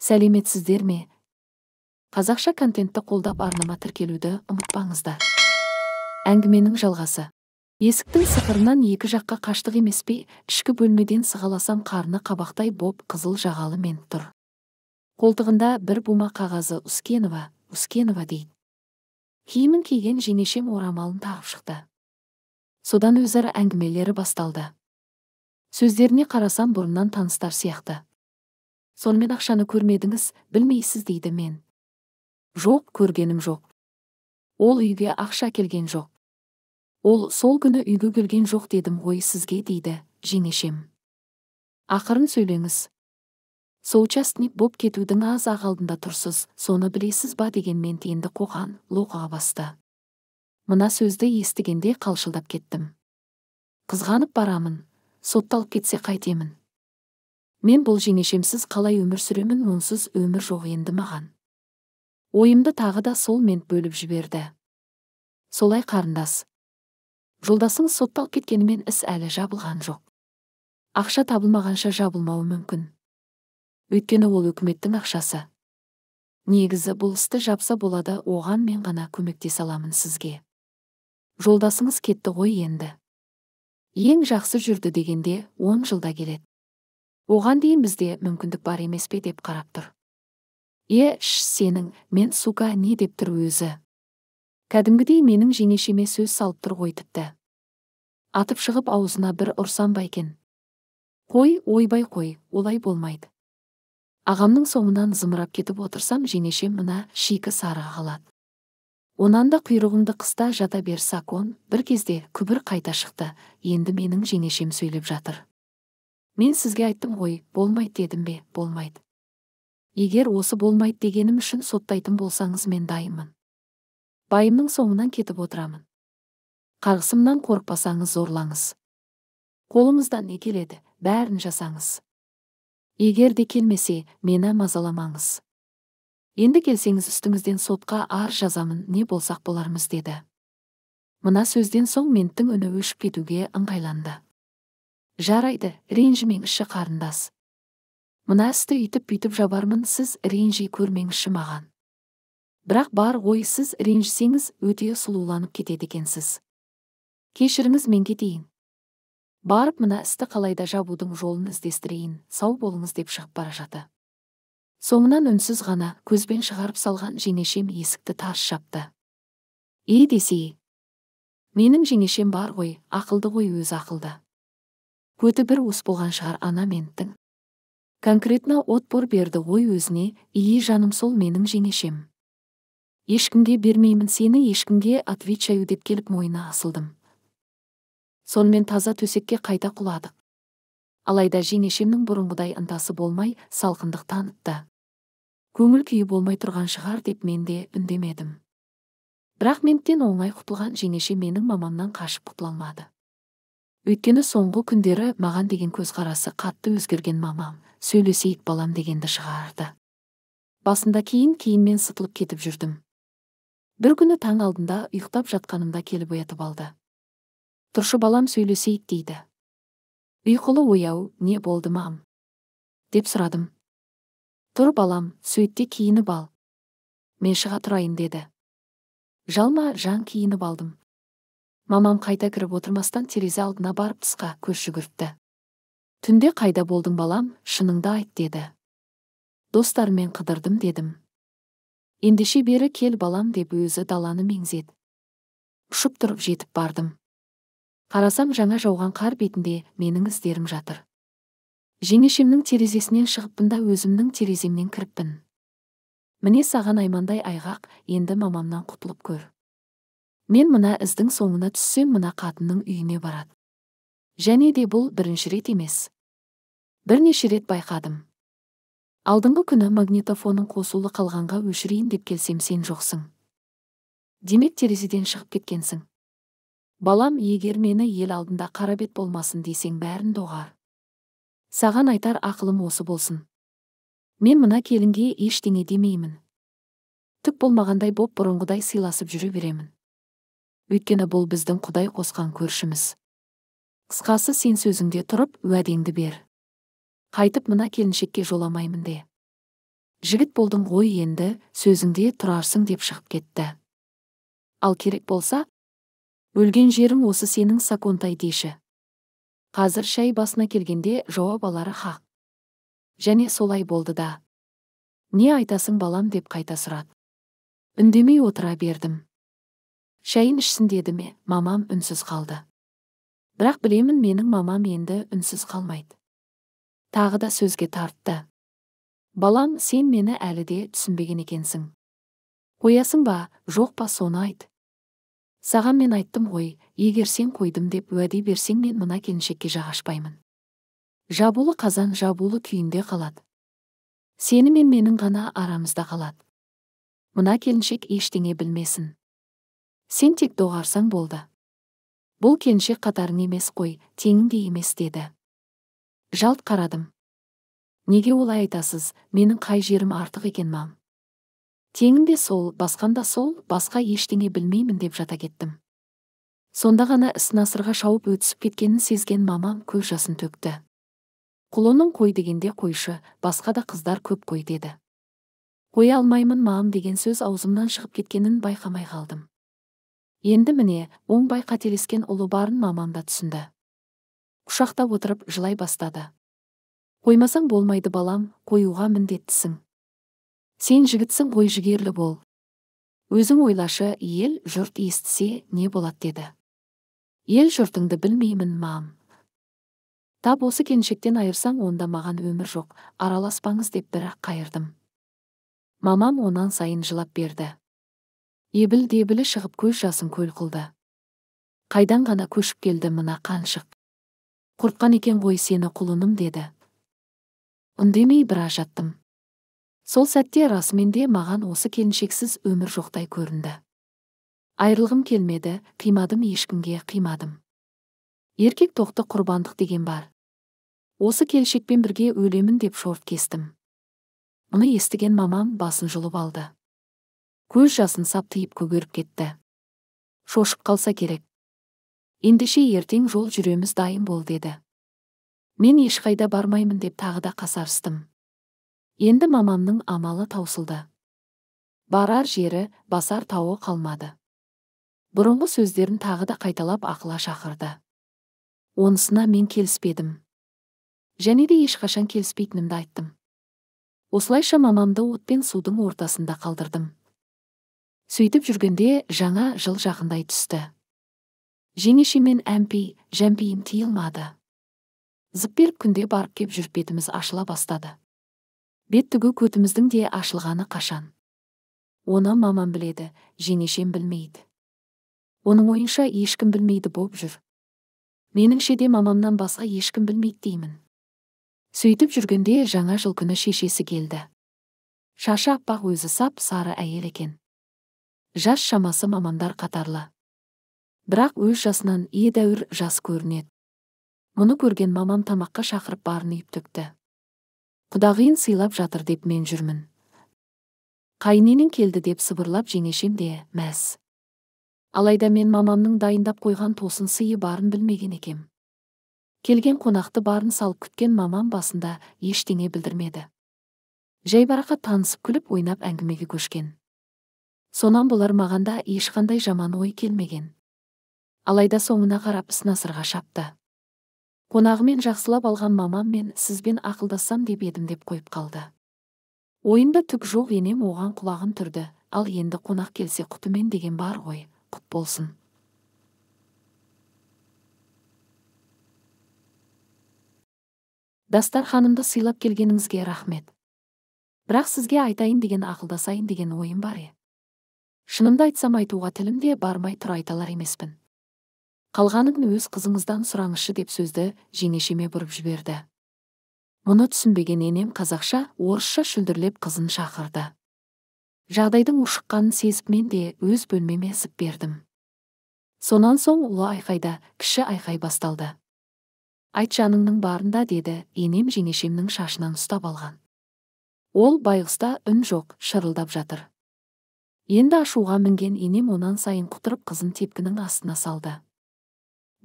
сәлеметсіздер ме қазақша контентті қолдап арнама тіркелуді ұмытпаңыздар әңгіменің жалғасы есіктің сықырынан екі жаққа қаштық емес пе ішкі бөлмеден сығаласам қарны қабақтай боп қызыл жағалы мен тұр қолтығында бір бума қағазы ускенова ускенова дейді киімін киген жеңешем орамалын тағып шықты содан өзара әңгімелері басталды сөздеріне қарасам бұрыннан таныстар сияқты сонымен ақшаны көрмедіңіз білмейсіз дейді мен жоқ көргенім жоқ ол үйге ақша келген жоқ ол сол күні үйге келген жоқ дедім ғой сізге дейді жеңешем ақырын сөйлеңіз соучастник боп кетудің аз ақ алдында тұрсыз соны білесіз ба деген мен енді қоған лоқыға басты мына сөзді естігенде қалшылдап кеттім қызғанып барамын сотталып кетсе қайтемін мен бұл жеңешемсіз қалай өмір сүремін онсыз өмір жоқ енді маған ойымды тағы да сол мен бөліп жіберді солай қарындас жолдасың сотталып кеткенімен іс әлі жабылған жоқ ақша табылмағанша жабылмауы мүмкін өйткені ол үкіметтің ақшасы негізі бұл істі жапса болады оған мен ғана көмектесе аламын сізге жолдасыңыз кетті ғой енді ең жақсы жүрді дегенде он жылда келеді оған дейін бізде мүмкіндік бар емес пе деп қарап тұр ш сенің мен сука не деп тұр өзі кәдімгідей менің жеңешеме сөз салып тұр ғой тіпті атып шығып аузына бір ұрсам ба екен қой ойбай қой олай болмайды ағамның соңынан зымырап кетіп отырсам жеңешем мына шикі сары қалады онан да құйрығыңды қыста жата бер сакон бір кезде күбір қайта шықты енді менің жеңешем сөйлеп жатыр мен сізге айттым ғой болмайды дедім бе болмайды егер осы болмайды дегенім үшін соттайтын болсаңыз мен дайынмын байымның соңынан кетіп отырамын қарғысымнан қорықпасаңыз зорлаңыз Қолымыздан не келеді бәрін жасаңыз егер де келмесе мені мазаламаңыз енді келсеңіз үстіңізден сотқа ар жазамын не болсақ болармыз деді мына сөзден соң менттің үні өшіп кетуге ыңғайланды жарайды ренжімеңізші қарындас мына істі үйтіп бүйтіп жабармын сіз ренжи көрмеңізші маған бірақ бар ғой сіз ренжісеңіз өте сұлуланып кетеді екенсіз кешіріңіз мен кетейін барып мына істі қалайда жабудың жолын іздестірейін сау болыңыз деп шығып бара жатты соңынан үнсіз ғана көзбен шығарып салған жеңешем есікті тарс жапты е десе менің жеңешем бар ғой ақылды ғой өз ақылды көті бір уыс болған шығар ана менттің конкретно отпор берді ғой өзіне ие жаным сол менің жеңешем ешкімге бермеймін сені ешкімге отвечаю деп келіп мойнына асылдым сонымен таза төсекке қайта құладық алайда жеңешемнің бұрынғыдай ынтасы болмай салқындық танытты көңіл күйі болмай тұрған шығар деп мен де үндемедім бірақ менттен оңай құтылған жеңеше менің мамамнан қашып құтыла өйткені соңғы күндері маған деген көзқарасы қатты өзгерген мамам сөйлесейік балам дегенді шығарды басында кейін кейінмен сытылып кетіп жүрдім бір күні таң алдында ұйықтап жатқанымда келіп оятып алды тұршы балам сөйлесейік дейді ұйқылы ояу не болды мам деп сұрадым тұр балам сөйтте киініп ал мен шыға тұрайын деді жалма жан киініп алдым мамам қайта кіріп отырмастан терезе алдына барып тысқа көз жүгіртті түнде қайда болдың балам шыныңды айт деді достарыммен қыдырдым дедім ендеше бері кел балам деп өзі даланы меңзет ұшып тұрып жетіп бардым қарасам жаңа жауған қар бетінде менің іздерім жатыр жеңешемнің терезесінен шығыппын да өзімнің тереземнен кіріппін міне саған аймандай айғақ енді мамамнан құтылып көр мен мына іздің соңына түссем мына қатынның үйіне барады және де бұл бірінші рет емес бірнеше рет байқадым алдыңғы күні магнитофоның қосулы қалғанға өшірейін деп келсем сен жоқсың демек терезеден шығып кеткенсің балам егер мені ел алдында қарабет бет болмасын десең бәрін доғар саған айтар ақылым осы болсын мен мына келінге ештеңе демеймін түк болмағандай боп бұрынғыдай сыйласып жүре беремін өйткені бұл біздің құдай қосқан көршіміз қысқасы сен сөзіңде тұрып уәдеңді бер қайтып мына келіншекке жоламаймын де жігіт болдың ғой енді сөзіңде тұрарсың деп шығып кетті ал керек болса өлген жерің осы сенің саконтай деші қазір шай басына келгенде жауап алары хақ және солай болды да не айтасың балам деп қайта сұрады үндемей отыра бердім Шәйін ішсін деді ме мамам үнсіз қалды бірақ білемін менің мамам енді үнсіз қалмайды тағы да сөзге тартты балам сен мені әлі де түсінбеген екенсің қоясың ба жоқ па соны айт саған мен айттым ғой егер сен қойдым деп уәде берсең мен мына келіншекке жақ ашпаймын жабулы қазан жабулы күйінде қалады сені мен менің ғана арамызда қалады мына келіншек ештеңе білмесін сен тек доғарсаң болды бұл келіншек қатарын емес қой теңің емес деді жалт қарадым неге олай айтасыз менің қай жерім артық екен мам теңім де сол басқан да сол басқа ештеңе білмеймін деп жата кеттім сонда ғана іс насырға шауып өтісіп кеткенін сезген мамам көз жасын төкті Құлының қой дегенде қойшы басқа да қыздар көп қой деді қоя алмаймын мам деген сөз аузымнан шығып кеткенін байқамай қалдым енді міне оңбай қателескен ұлы барын маман да түсінді құшақта отырып жылай бастады қоймасаң болмайды балам қоюға міндеттісің сен жігітсің ғой жігерлі бол өзің ойлашы ел жұрт естісе не болады деді ел жұртыңды білмеймін мам тап осы келіншектен айырсаң онда маған өмір жоқ араласпаңыз деп бірі қайырдым мамам онан сайын жылап берді ебіл дебілі шығып көз жасын көл қылды қайдан ғана көшіп келді мына қаншық құртқан екен ғой сені құлыным деді үндемей біраз жаттым сол сәтте расымен де маған осы келіншексіз өмір жоқтай көрінді айрылғым келмеді қимадым ешкімге қимадым еркек тоқты құрбандық деген бар осы келіншекпен бірге өлемін деп шорт кестім мұны естіген мамам басын жұлып алды көз жасын саптиып көгеріп кетті шошып қалса керек ендеше ертең жол жүреміз дайын бол деді мен ешқайда бармаймын деп тағы да қасарыстым енді мамамның амалы таусылды барар жері басар тауы қалмады бұрынғы сөздерін тағы да қайталап ақыла шақырды онысына мен келіспедім және де ешқашан келіспейтінімді айттым осылайша мамамды от пен судың ортасында қалдырдым сөйтіп жүргенде жаңа жыл жақындай түсті жеңеше мен әмпей жәмпейім тыйылмады зып беріп күнде барып кеп жүріп бетіміз ашыла бастады бет түгі көтіміздің де ашылғаны қашан оны мамам біледі жеңешем білмейді оның ойынша ешкім білмейді боп жүр меніңше де мамамнан басқа ешкім білмейді деймін сөйтіп жүргенде жаңа жыл күні шешесі келді шашы аппақ өзі сап сары әйел екен жас шамасы мамандар қатарлы бірақ өз жасынан едәуір жас көрінеді мұны көрген мамам тамаққа шақырып барын үйіп төкті құдағиын сыйлап жатыр деп мен жүрмін Қайыненің келді деп сыбырлап жеңешем де мәс. алайда мен мамамның дайындап қойған тосын сыйы барын білмеген екем келген қонақты барын салып күткен мамам басында ештеңе білдірмеді жайбарақат танысып күліп ойнап әңгімеге көшкен сонан болар маған да ешқандай жаман ой келмеген алайда соңына қарап ісінасырға шапты қонағымен жақсылап алған мамам мен сізбен ақылдассам деп едім деп қойып қалды ойында түк жоқ енем оған құлағын түрді ал енді қонақ келсе құтымен деген бар ғой құт болсын Дастар ханымды сыйлап келгеніңізге рахмет бірақ сізге айтайын деген ақылдасайын деген ойым бар е шынымды айтсам айтуға тілім де бармай тұр айталар емеспін қалғанын өз қызыңыздан сұраңызшы деп сөзді жеңешеме бұрып жіберді мұны түсінбеген енем қазақша орысша шүлдірлеп қызын шақырды жағдайдың ушыққанын сезіп мен де өз бөлмеме сіп бердім сонан соң ұлы айқайда кіші айқай басталды айт жаныңның барында деді енем жеңешемнің шашынан ұстап алған ол байғұста үн жоқ шырылдап жатыр енді ашуға мінген енем онан сайын құтырып қызын тепкінің астына салды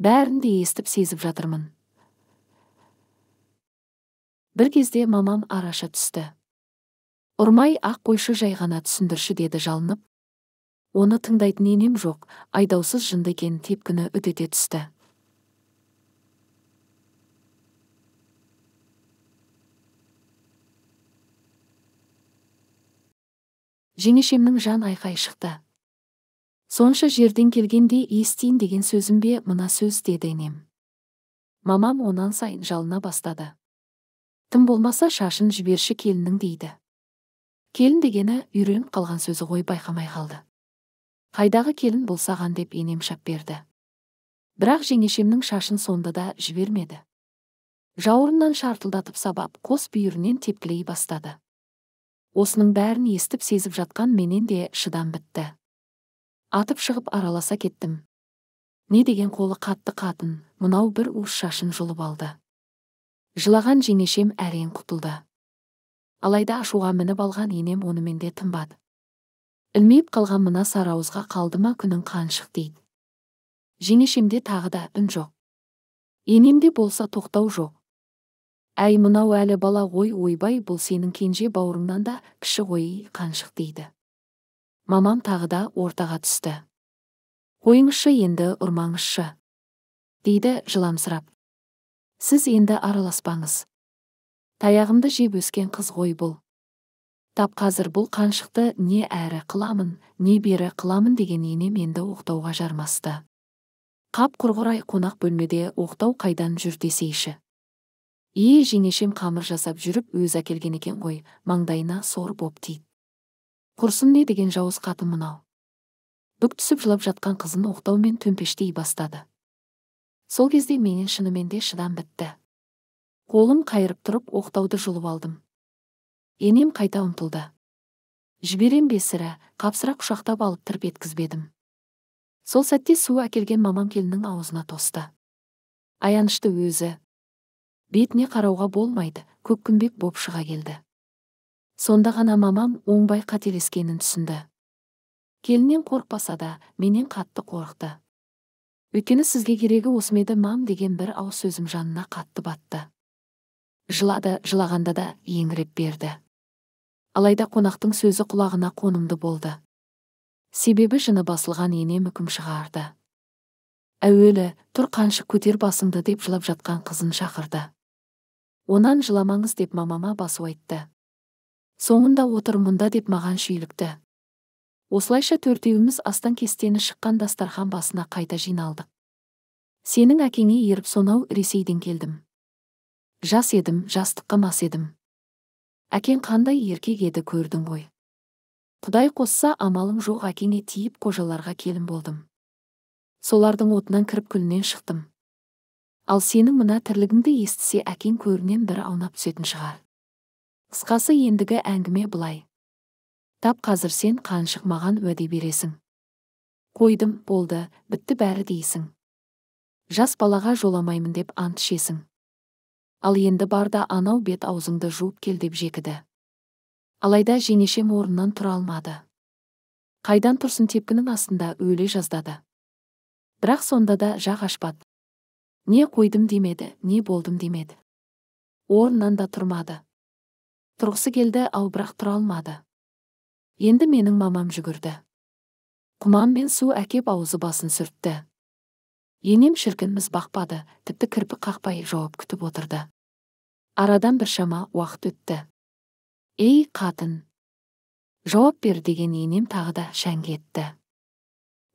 бәрін де естіп сезіп жатырмын бір кезде мамам араша түсті ұрмай ақ қойшы жай ғана түсіндірші деді жалынып оны тыңдайтын енем жоқ айдаусыз жынды екен тепкіні үдете түсті жеңешемнің жан айқай шықты сонша жерден келгенде естиін деген сөзім бе мына сөз деді енем мамам онан сайын жалына бастады тым болмаса шашын жіберші келінің дейді келін дегені үйреніп қалған сөзі ғой байқамай қалды қайдағы келін болсаған деп енем шап берді бірақ жеңешемнің шашын сонда да жібермеді жауырыннан шартылдатып сабап қос бүйірінен тепкілей бастады осының бәрін естіп сезіп жатқан менен де шыдам бітті атып шығып араласа кеттім не деген қолы қатты қатын мынау бір уыс шашын жұлып алды жылаған жеңешем әрең құтылды алайда ашуға мініп алған енем онымен де тынбады ілмейіп қалған мына сарауызға қалды ма күнің қаншық дейді жеңешемде тағы да үн жоқ енемде болса тоқтау жоқ әй мынау әлі бала ғой ойбай бұл сенің кенже бауырыңнан да кіші ғой қаншық дейді мамам тағы да ортаға түсті қойыңызшы енді ұрмаңызшы дейді жыламсырап сіз енді араласпаңыз таяғымды жеп өскен қыз ғой бұл тап қазір бұл қаншықты не әрі қыламын не бері қыламын деген енем енді оқтауға жармасты қап құрғырай қонақ бөлмеде оқтау қайдан жүр десейші е жеңешем қамыр жасап жүріп өз әкелген екен ғой маңдайына сор боп тиді құрсын не деген жауыз қатын мынау бүк түсіп жылап жатқан қызын оқтаумен төмпештей бастады сол кезде менен шынымен де шыдам бітті қолым қайырып тұрып оқтауды жұлып алдым енем қайта ұмтылды жіберем бесірі қапсыра құшақтап алып тырп еткізбедім сол сәтте су әкелген мамам келіннің аузына тосты аянышты өзі бетіне қарауға болмайды көккімбек боп шыға келді сонда ғана мамам оңбай қателескенін түсінді келіннен қорықпаса да менен қатты қорықты өйткені сізге керегі осы мам деген бір ауыз сөзім жанына қатты батты жылады жылағанда да еңіреп берді алайда қонақтың сөзі құлағына қонымды болды себебі жыны басылған ене мүкім шығарды әуелі тұр қаншық көтер басыңды деп жылап жатқан қызын шақырды онан жыламаңыз деп мамама басу айтты соңында отыр мұнда деп маған шүйлікті осылайша төртеуіміз астан кестені шыққан дастархан басына қайта жиналдық сенің әкеңе еріп сонау ресейден келдім жас едім жастыққа мас едім әкең қандай еркек еді көрдің ғой құдай қосса амалым жоқ әкеңе тиіп қожаларға келін болдым солардың отынан кіріп күлінен шықтым ал сенің мына тірлігіңді естісе әкен көрінен бір аунап түсетін шығар қысқасы ендігі әңгіме былай тап қазір сен қаншық маған уәде бересің қойдым болды бітті бәрі дейсің жас балаға жоламаймын деп ант ішесің ал енді барда анау бет аузыңды жуып кел деп жекіді алайда жеңешем орнынан тұра алмады қайдан тұрсын тепкінің астында өле жаздады бірақ сонда да жақ ашпады не қойдым демеді не болдым демеді орнынан да тұрмады тұрғысы келді ал бірақ тұра алмады енді менің мамам жүгірді құман мен су әкеп аузы басын сүртті енем шіркін міз бақпады тіпті кірпік қақпай жауап күтіп отырды арадан біршама уақыт өтті ей қатын жауап бер деген енем тағы да шәңге етті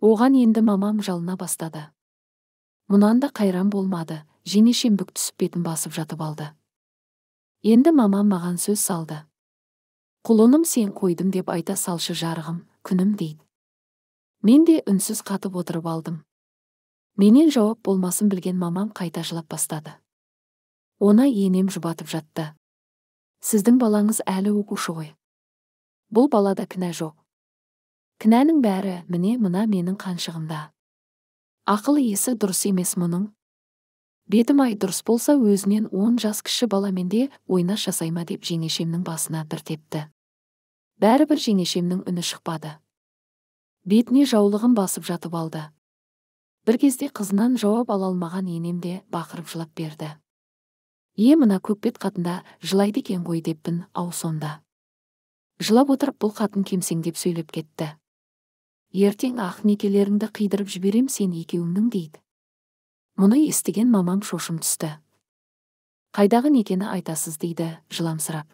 оған енді мамам жалына бастады мұнан да қайран болмады жеңешем бүк түсіп бетін басып жатып алды енді мамам маған сөз салды құлыным сен қойдым деп айта салшы жарығым күнім дейді мен де үнсіз қатып отырып алдым менен жауап болмасын білген мамам қайта жылап бастады оны енем жұбатып жатты сіздің балаңыз әлі оқушы ғой бұл балада кінә жоқ кінәнің бәрі міне мына менің қаншығымда ақыл есі дұрыс емес мұның бетім ай дұрыс болса өзінен он жас кіші баламен де ойнас жасай ма деп жеңешемнің басына бір тепті бәрібір жеңешемнің үні шықпады бетіне жаулығын басып жатып алды бір кезде қызынан жауап ала алмаған енем де бақырып жылап берді е мына көкбет қатында жылайды екен ғой деппін ау сонда жылап отырып бұл қатын кемсеңдеп сөйлеп кетті ертең некелеріңді қидырып жіберем сен екеуіңнің дейді мұны естіген мамам шошым түсті қайдағы некені айтасыз дейді жыламсырап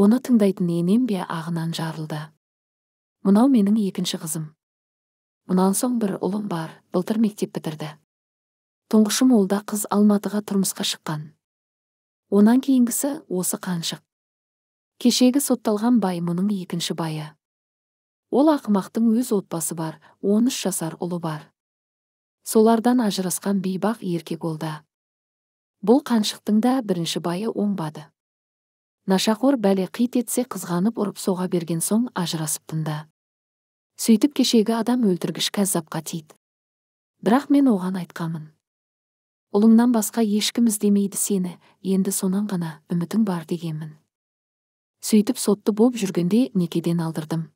оны тыңдайтын енем бе ағынан жарылды мынау менің екінші қызым мұнан соң бір ұлым бар былтыр мектеп бітірді тұңғышым ол қыз алматыға тұрмысқа шыққан онан кейінгісі осы қаншық кешегі сотталған бай мұның екінші байы ол ақымақтың өз отбасы бар он үш жасар ұлы бар солардан ажырасқан бейбақ еркек ол бұл қаншықтың да бірінші байы оңбады нашақор бәле қит етсе қызғанып ұрып соға берген соң ажырасып да сөйтіп кешегі адам өлтіргіш кәззапқа тиді бірақ мен оған айтқамын ұлыңнан басқа ешкім іздемейді сені енді сонан ғана үмітің бар дегенмін сөйтіп сотты боп жүргенде некеден алдырдым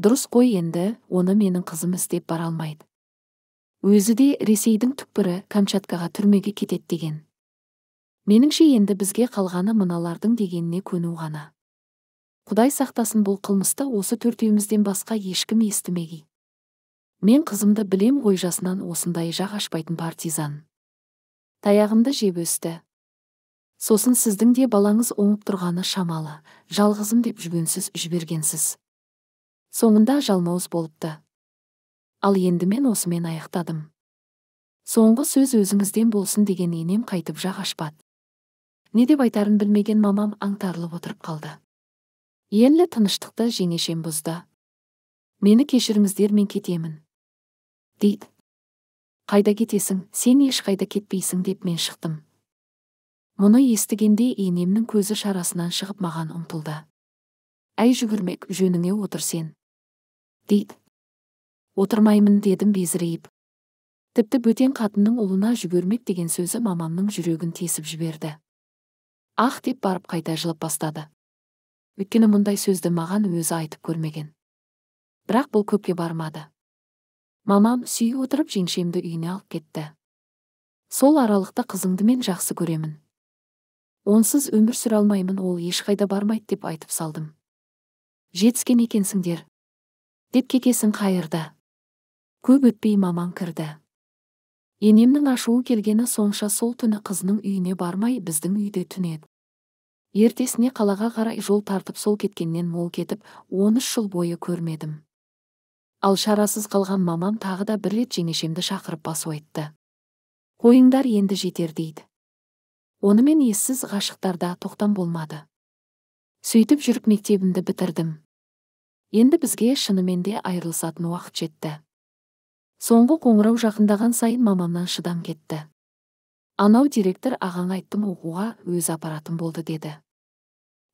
дұрыс қой енді оны менің қызым істеп бара алмайды өзі де ресейдің түкпірі камчаткаға түрмеге кетеді деген меніңше енді бізге қалғаны мыналардың дегеніне көну ғана құдай сақтасын бұл қылмысты осы төртеуімізден басқа ешкім естімегей мен қызымды білем ғой жасынан осындай жақ ашпайтын партизан таяғымды жеп өсті сосын сіздің де балаңыз оңып тұрғаны шамалы жалғызым деп жүгенсіз жібергенсіз соңында жалмауыз болыпты ал енді мен осымен аяқтадым соңғы сөз өзіңізден болсын деген енем қайтып жақ ашпады не деп айтарын білмеген мамам аңтарылып отырып қалды енлі тыныштықты жеңешем бұзды мені кешіріңіздер мен кетемін дейді қайда кетесің сен ешқайда кетпейсің деп мен шықтым мұны естігенде енемнің көзі шарасынан шығып маған ұмтылды әй жүгірмек жөніңе отыр сен дейді отырмаймын дедім безірейіп тіпті бөтен қатынның ұлына жүгірмек деген сөзі мамамның жүрегін тесіп жіберді ах деп барып қайта жылып бастады өйткені мұндай сөзді маған өзі айтып көрмеген бірақ бұл көпке бармады мамам сүйіп отырып жеңшемді үйіне алып кетті сол аралықта қызыңды мен жақсы көремін онсыз өмір сүре алмаймын ол ешқайда бармайды деп айтып салдым жетіскен екенсіңдер деп кекесін қайырды көп өтпей маман кірді енемнің ашуы келгені сонша сол түні қызының үйіне бармай біздің үйде түнеді ертесіне қалаға қарай жол тартып сол кеткеннен мол кетіп он үш жыл бойы көрмедім ал шарасыз қалған мамам тағы да бір рет жеңешемді шақырып басу айтты қойыңдар енді жетер дейді онымен ессіз ғашықтарда тоқтам болмады сөйтіп жүріп мектебімді бітірдім енді бізге шынымен де айырылысатын уақыт жетті соңғы қоңырау жақындаған сайын мамамнан шыдам кетті анау директор ағаң айттым оқуға өз апаратын болды деді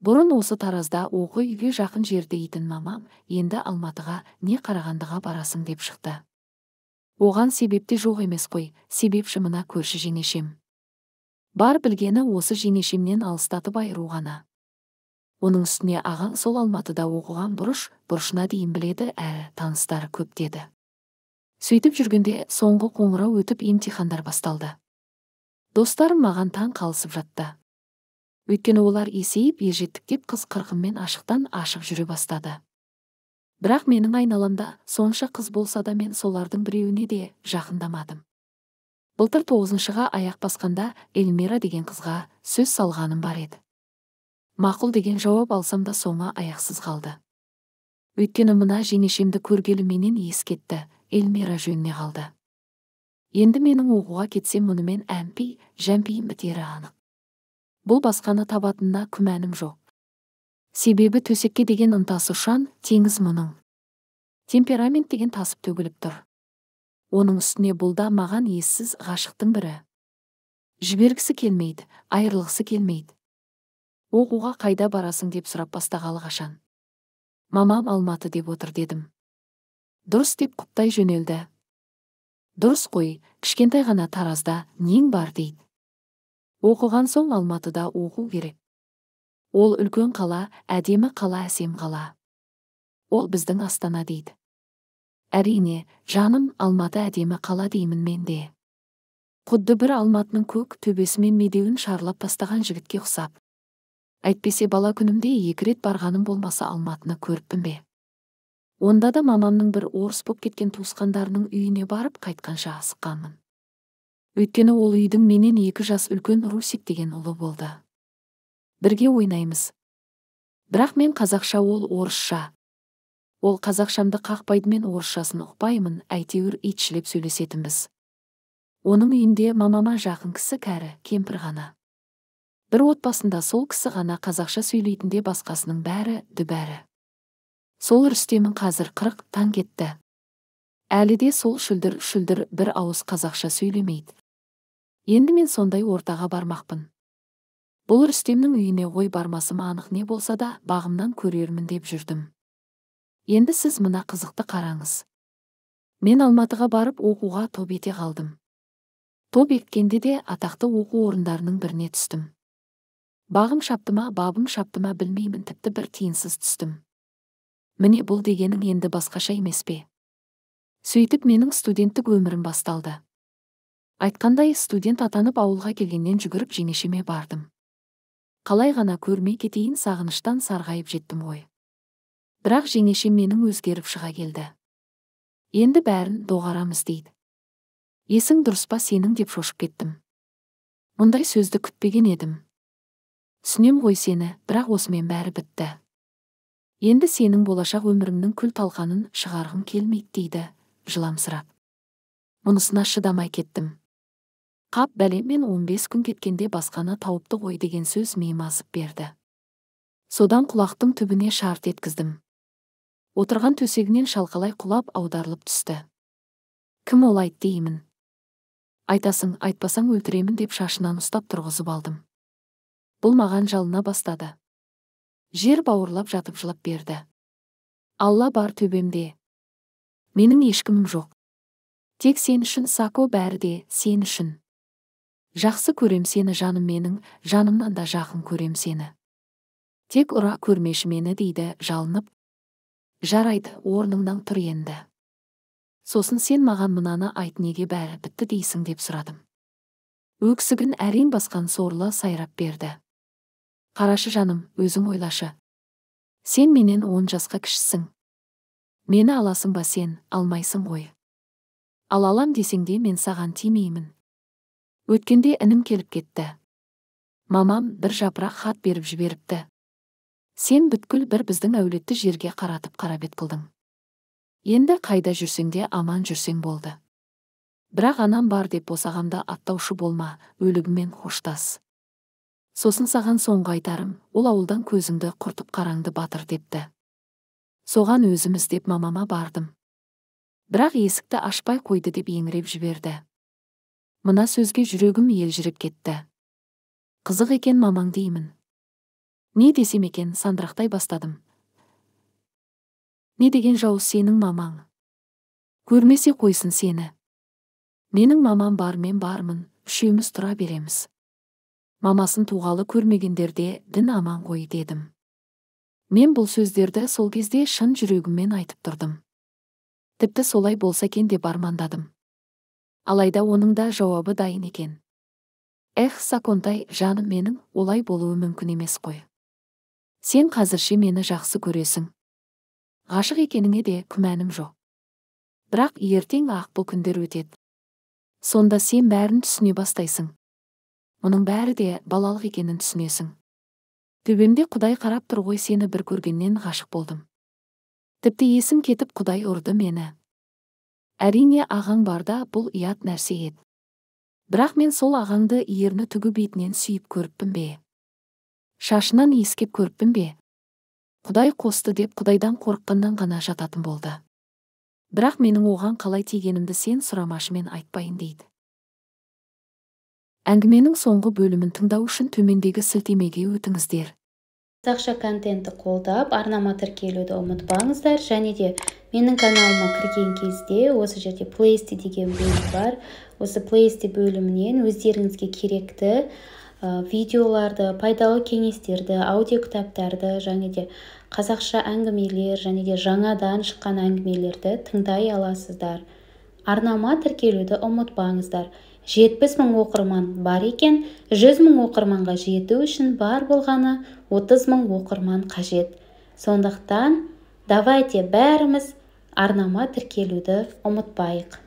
бұрын осы таразда оқу үйге жақын жерде дейтін мамам енді алматыға не қарағандыға барасың деп шықты оған себеп те жоқ емес қой себепші мына көрші жеңешем бар білгені осы жеңешемнен алыстатып айыру ғана оның үстіне ағаң сол алматыда оқыған бұрыш бұрышына дейін біледі әрі таныстары көп деді сөйтіп жүргенде соңғы қоңырау өтіп емтихандар басталды достарым маған таң қалысып жатты өйткені олар есейіп кеп қыз қырқынмен ашықтан ашық жүре бастады бірақ менің айналамда сонша қыз болса да мен солардың біреуіне де жақындамадым былтыр тоғызыншыға аяқ басқанда эльмира деген қызға сөз салғаным бар еді мақұл деген жауап алсам да соңы аяқсыз қалды өйткені мына жеңешемді көргелі менен ес кетті эльмира жөніне қалды енді менің оқуға кетсем мұнымен әмпи жәмпиім бітері анық бұл басқаны табатынына күмәнім жоқ себебі төсекке деген ынтасы ұшан теңіз мұның темперамент деген тасып төгіліп тұр оның үстіне бұл да маған ессіз ғашықтың бірі жібергісі келмейді айырылғысы келмейді оқуға қайда барасың деп сұрап бастағалы қашан мамам алматы деп отыр дедім дұрыс деп құптай жөнелді дұрыс қой кішкентай ғана таразда нең бар дейді оқыған соң алматыда оқу керек ол үлкен қала әдемі қала әсем қала ол біздің астана дейді әрине жаным алматы әдемі қала деймін мен де құдды бір алматының көк төбесімен медеуін шарлап бастаған жігітке ұқсап әйтпесе бала күнімде екі рет барғаным болмаса алматыны көріппін бе онда да мамамның бір орыс боп кеткен туысқандарының үйіне барып қайтқанша асыққанмын өйткені ол үйдің менен екі жас үлкен русик деген ұлы болды бірге ойнаймыз бірақ мен қазақша ол орысша ол қазақшамды қақпайды мен орысшасын ұқпаймын әйтеуір итшілеп сөйлесетінбіз оның үйінде мамама жақын кісі кәрі кемпір ғана бір отбасында сол кісі ғана қазақша сөйлейтінде басқасының бәрі дүбәрі сол рүстемің қазір қырық таң кетті әлі де сол шүлдір шүлдір бір ауыз қазақша сөйлемейді енді мен сондай ортаға бармақпын бұл рүстемнің үйіне ғой бармасым анық не болса да бағымнан көрермін деп жүрдім енді сіз мына қызықты қараңыз мен алматыға барып оқуға топ ете қалдым топ еткенде де атақты оқу орындарының біріне түстім бағым шапты ма бабым шапты ма білмеймін тіпті бір тиынсыз түстім міне бұл дегенің енді басқаша емес пе сөйтіп менің студенттік өмірім басталды айтқандай студент атанып ауылға келгеннен жүгіріп жеңешеме бардым қалай ғана көрмей кетейін сағыныштан сарғайып жеттім ғой бірақ жеңешем менің өзгеріп шыға келді енді бәрін доғарамыз дейді есің дұрыс па сенің деп шошып кеттім мұндай сөзді күтпеген едім түсінем ғой сені бірақ осымен бәрі бітті енді сенің болашақ өміріңнің күл талқанын шығарғым келмейді дейді жыламсырап мұнысына шыдамай кеттім қап он 15 күн кеткенде басқаны тауыпты ғой деген сөз мимасып берді содан құлақтың түбіне шарт еткіздім отырған төсегінен шалқалай құлап аударылып түсті кім ол деймін айтасың айтпасаң өлтіремін деп шашынан ұстап тұрғызып алдым бұл маған жалына бастады жер бауырлап жатып жылап берді алла бар төбемде менің ешкімім жоқ тек сен үшін сако бәрі сен үшін жақсы көрем сені жаным менің жанымнан да жақын көрем сені тек ұра көрмеші мені дейді жалынып жарайды орныңнан тұр енді сосын сен маған мынаны айт неге бәрі бітті дейсің деп сұрадым өксігін әрең басқан сорлы сайрап берді қарашы жаным өзің ойлашы сен менен он жасқа кішісің мені аласың ба сен алмайсың ғой ал алам десең де мен саған тимеймін өткенде інім келіп кетті мамам бір жапырақ хат беріп жіберіпті сен бүткіл бір біздің әулетті жерге қаратып қарабет қылдың енді қайда жүрсең де аман жүрсең болды бірақ анам бар деп босағамда аттаушы болма өлігімен қоштас сосын саған соңғы айтарым ол ауылдан көзіңді құртып қараңды батыр депті соған өзіміз деп мамама бардым бірақ есікті ашпай қойды деп еңіреп жіберді мына сөзге жүрегім елжіреп кетті қызық екен мамаң деймін не десем екен сандырақтай бастадым не деген жауыз сенің мамаң көрмесе қойсын сені менің мамам бар мен бармын үшеуміз тұра береміз мамасын туғалы көрмегендерде дін аман қой дедім мен бұл сөздерді сол кезде шын жүрегіммен айтып тұрдым тіпті солай болса екен деп армандадым алайда оның да жауабы дайын екен эх саконтай жаным менің олай болуы мүмкін емес қой сен қазірше мені жақсы көресің ғашық екеніңе де күмәнім жоқ бірақ ертең ақ бұл күндер өтеді сонда сен бәрін түсіне бастайсың мұның бәрі де балалық екенін түсінесің төбемде құдай қарап тұр ғой сені бір көргеннен ғашық болдым тіпті есім кетіп құдай ұрды мені әрине ағаң барда бұл ұят нәрсе еді бірақ мен сол ағаңды ерні түгі бетінен сүйіп көріппін бе шашынан иіскеп көріппін бе құдай қосты деп құдайдан қорыққаннан ғана жататын болды бірақ менің оған қалай тигенімді сен сұрамашымен айтпайын дейді әңгіменің соңғы бөлімін тыңдау үшін төмендегі сілтемеге өтіңіздер қазақша контентті қолдап арнама тіркелуді ұмытпаңыздар және де менің каналыма кірген кезде осы жерде плейсти деген бөлім бар осы плейсти бөлімінен өздеріңізге керекті видеоларды пайдалы кеңестерді аудиокітаптарды және де қазақша әңгімелер және де жаңадан шыққан әңгімелерді тыңдай аласыздар арнама тіркелуді ұмытпаңыздар жетпіс мың оқырман бар екен жүз мың оқырманға жету үшін бар болғаны отыз мың оқырман қажет сондықтан давайте бәріміз арнама тіркелуді ұмытпайық